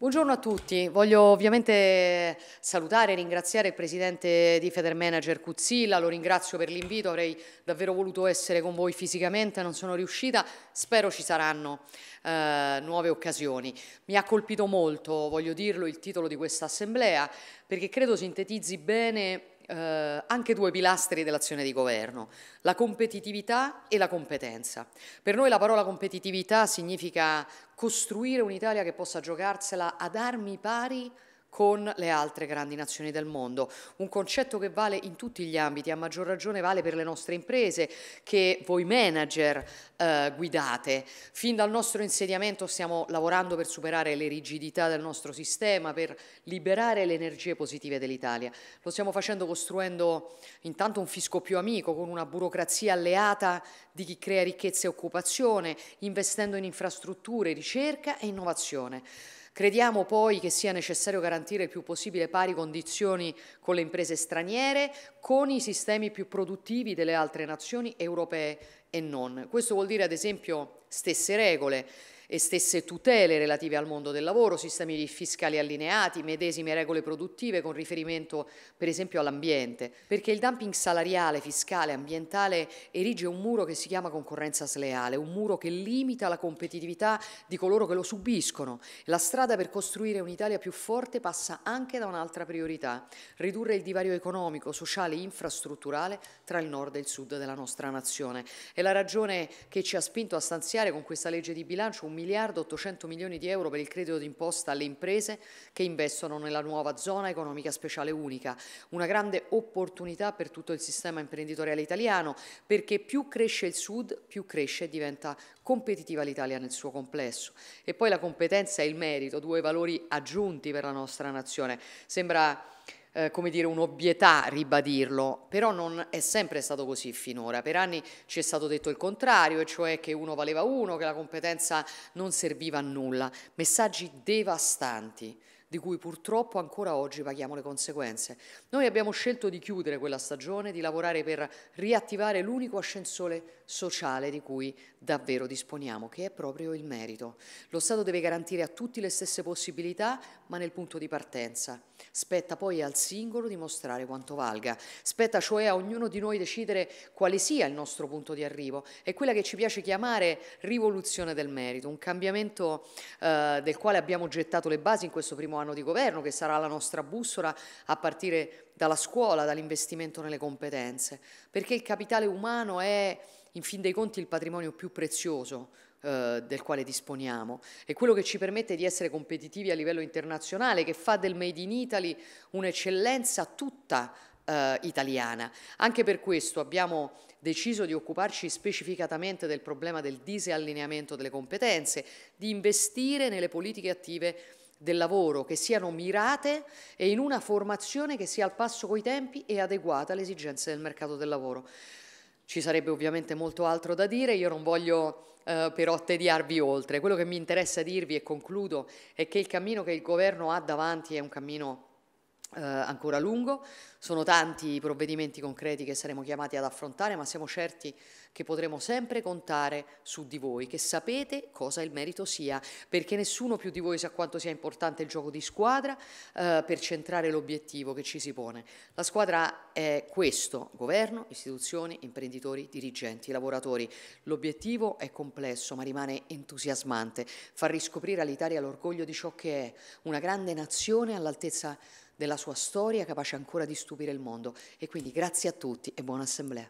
Buongiorno a tutti, voglio ovviamente salutare e ringraziare il presidente di Federmanager Cuzzilla, lo ringrazio per l'invito, avrei davvero voluto essere con voi fisicamente, non sono riuscita, spero ci saranno eh, nuove occasioni. Mi ha colpito molto, voglio dirlo, il titolo di questa assemblea perché credo sintetizzi bene eh, anche due pilastri dell'azione di governo, la competitività e la competenza. Per noi la parola competitività significa costruire un'Italia che possa giocarsela ad armi pari con le altre grandi nazioni del mondo. Un concetto che vale in tutti gli ambiti, a maggior ragione vale per le nostre imprese che voi manager eh, guidate. Fin dal nostro insediamento stiamo lavorando per superare le rigidità del nostro sistema, per liberare le energie positive dell'Italia. Lo stiamo facendo costruendo intanto un fisco più amico, con una burocrazia alleata di chi crea ricchezza e occupazione, investendo in infrastrutture, ricerca e innovazione. Crediamo poi che sia necessario garantire il più possibile pari condizioni con le imprese straniere, con i sistemi più produttivi delle altre nazioni europee e non. Questo vuol dire ad esempio stesse regole e stesse tutele relative al mondo del lavoro, sistemi fiscali allineati, medesime regole produttive con riferimento per esempio all'ambiente, perché il dumping salariale, fiscale, ambientale erige un muro che si chiama concorrenza sleale, un muro che limita la competitività di coloro che lo subiscono. La strada per costruire un'Italia più forte passa anche da un'altra priorità, ridurre il divario economico, sociale e infrastrutturale tra il nord e il sud della nostra nazione. È la ragione che ci ha spinto a stanziare con questa legge di bilancio un miliardo 800 milioni di euro per il credito d'imposta alle imprese che investono nella nuova zona economica speciale unica, una grande opportunità per tutto il sistema imprenditoriale italiano perché più cresce il Sud, più cresce e diventa competitiva l'Italia nel suo complesso. E poi la competenza e il merito, due valori aggiunti per la nostra nazione. Sembra eh, come dire, un'obvietà ribadirlo, però non è sempre stato così finora. Per anni ci è stato detto il contrario, e cioè che uno valeva uno, che la competenza non serviva a nulla. Messaggi devastanti di cui purtroppo ancora oggi paghiamo le conseguenze. Noi abbiamo scelto di chiudere quella stagione, di lavorare per riattivare l'unico ascensore sociale di cui davvero disponiamo, che è proprio il merito. Lo Stato deve garantire a tutti le stesse possibilità, ma nel punto di partenza. Spetta poi al singolo dimostrare quanto valga. Spetta cioè a ognuno di noi decidere quale sia il nostro punto di arrivo. È quella che ci piace chiamare rivoluzione del merito, un cambiamento eh, del quale abbiamo gettato le basi in questo primo anno di governo, che sarà la nostra bussola a partire dalla scuola, dall'investimento nelle competenze, perché il capitale umano è in fin dei conti il patrimonio più prezioso eh, del quale disponiamo è quello che ci permette di essere competitivi a livello internazionale, che fa del Made in Italy un'eccellenza tutta eh, italiana. Anche per questo abbiamo deciso di occuparci specificatamente del problema del disallineamento delle competenze, di investire nelle politiche attive del lavoro che siano mirate e in una formazione che sia al passo coi tempi e adeguata alle esigenze del mercato del lavoro. Ci sarebbe ovviamente molto altro da dire, io non voglio eh, però tediarvi oltre. Quello che mi interessa dirvi e concludo è che il cammino che il governo ha davanti è un cammino eh, ancora a lungo. Sono tanti i provvedimenti concreti che saremo chiamati ad affrontare, ma siamo certi che potremo sempre contare su di voi, che sapete cosa il merito sia, perché nessuno più di voi sa quanto sia importante il gioco di squadra eh, per centrare l'obiettivo che ci si pone. La squadra è questo, governo, istituzioni, imprenditori, dirigenti, lavoratori. L'obiettivo è complesso, ma rimane entusiasmante, far riscoprire all'Italia l'orgoglio di ciò che è, una grande nazione all'altezza di della sua storia capace ancora di stupire il mondo. E quindi grazie a tutti e buona assemblea.